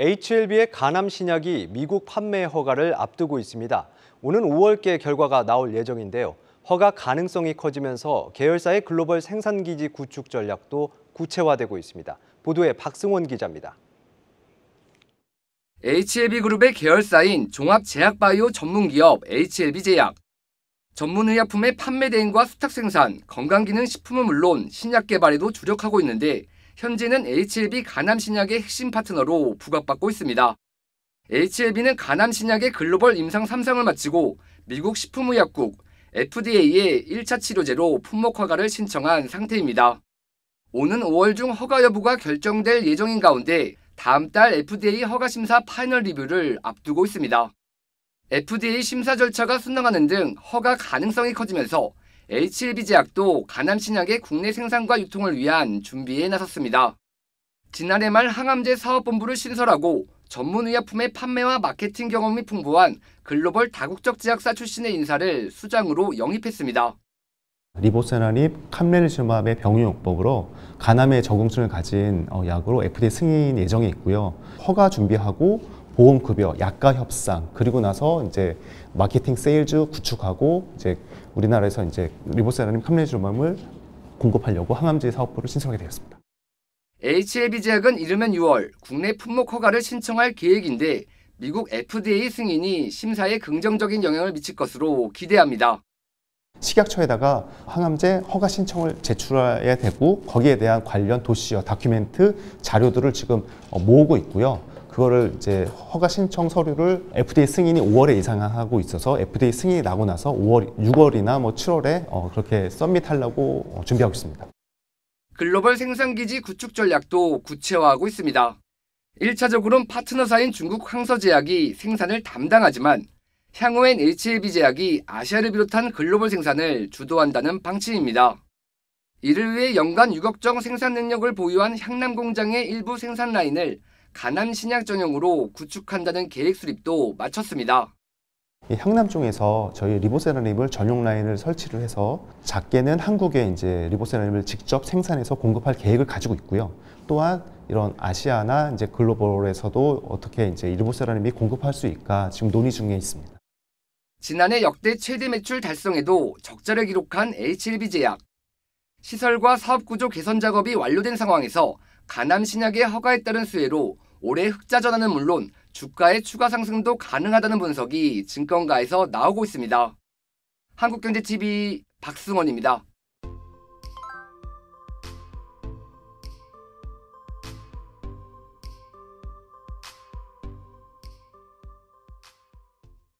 HLB의 간암 신약이 미국 판매 허가를 앞두고 있습니다. 오는 5월께 결과가 나올 예정인데요. 허가 가능성이 커지면서 계열사의 글로벌 생산기지 구축 전략도 구체화되고 있습니다. 보도에 박승원 기자입니다. HLB 그룹의 계열사인 종합제약바이오 전문기업 HLB제약. 전문의약품의 판매 대행과 수탁 생산, 건강기능 식품은 물론 신약 개발에도 주력하고 있는데 현재는 HLB 가암신약의 핵심 파트너로 부각받고 있습니다. HLB는 간암신약의 글로벌 임상 3상을 마치고 미국 식품의약국 FDA의 1차 치료제로 품목 허가를 신청한 상태입니다. 오는 5월 중 허가 여부가 결정될 예정인 가운데 다음 달 FDA 허가 심사 파이널 리뷰를 앞두고 있습니다. FDA 심사 절차가 순항하는 등 허가 가능성이 커지면서 HLB e 제약도 간암신약의 국내 생산과 유통을 위한 준비에 나섰습니다. 지난해 말 항암제 사업본부를 신설하고 전문의약품의 판매와 마케팅 경험이 풍부한 글로벌 다국적 제약사 출신의 인사를 수장으로 영입했습니다. 리보세나닙 캄레리주마의 병용요법으로 간암에 적응성을 가진 어, 약으로 FDA 승인 예정이 있고요. 허가 준비하고 보험급여, 약가 협상, 그리고 나서 이제 마케팅 세일즈 구축하고 이제 우리나라에서 이제 리보세라님 카멜리주럼을 공급하려고 항암제 사업부를 신청하게 되었습니다. HLB 제약은 이르면 6월 국내 품목 허가를 신청할 계획인데 미국 FDA 승인이 심사에 긍정적인 영향을 미칠 것으로 기대합니다. 식약처에다가 항암제 허가 신청을 제출해야 되고 거기에 대한 관련 도시어 다큐멘트 자료들을 지금 어, 모으고 있고요. 그거를 이제 허가 신청 서류를 FDA 승인이 5월에 이상하고 있어서 FDA 승인이 나고 나서 5월, 6월이나 뭐 7월에 어 그렇게 썸밋하려고 어 준비하고 있습니다. 글로벌 생산기지 구축 전략도 구체화하고 있습니다. 1차적으로는 파트너사인 중국 황서제약이 생산을 담당하지만 향후엔 HLB 제약이 아시아를 비롯한 글로벌 생산을 주도한다는 방침입니다. 이를 위해 연간 6억정 생산 능력을 보유한 향남 공장의 일부 생산 라인을 가남 신약 전용으로 구축한다는 계획 수립도 마쳤습니다. 향남 쪽에서 저희 리보세라닙을 전용 라인을 설치를 해서 작게는 한국에 이제 리보세라닙을 직접 생산해서 공급할 계획을 가지고 있고요. 또한 이런 아시아나 이제 글로벌에서도 어떻게 이제 리보세라닙이 공급할 수 있을까 지금 논의 중에 있습니다. 지난해 역대 최대 매출 달성에도 적자를 기록한 HLB제약. 시설과 사업구조 개선 작업이 완료된 상황에서 가남신약의 허가에 따른 수혜로 올해 흑자 전환은 물론 주가의 추가 상승도 가능하다는 분석이 증권가에서 나오고 있습니다. 한국경제TV 박승원입니다.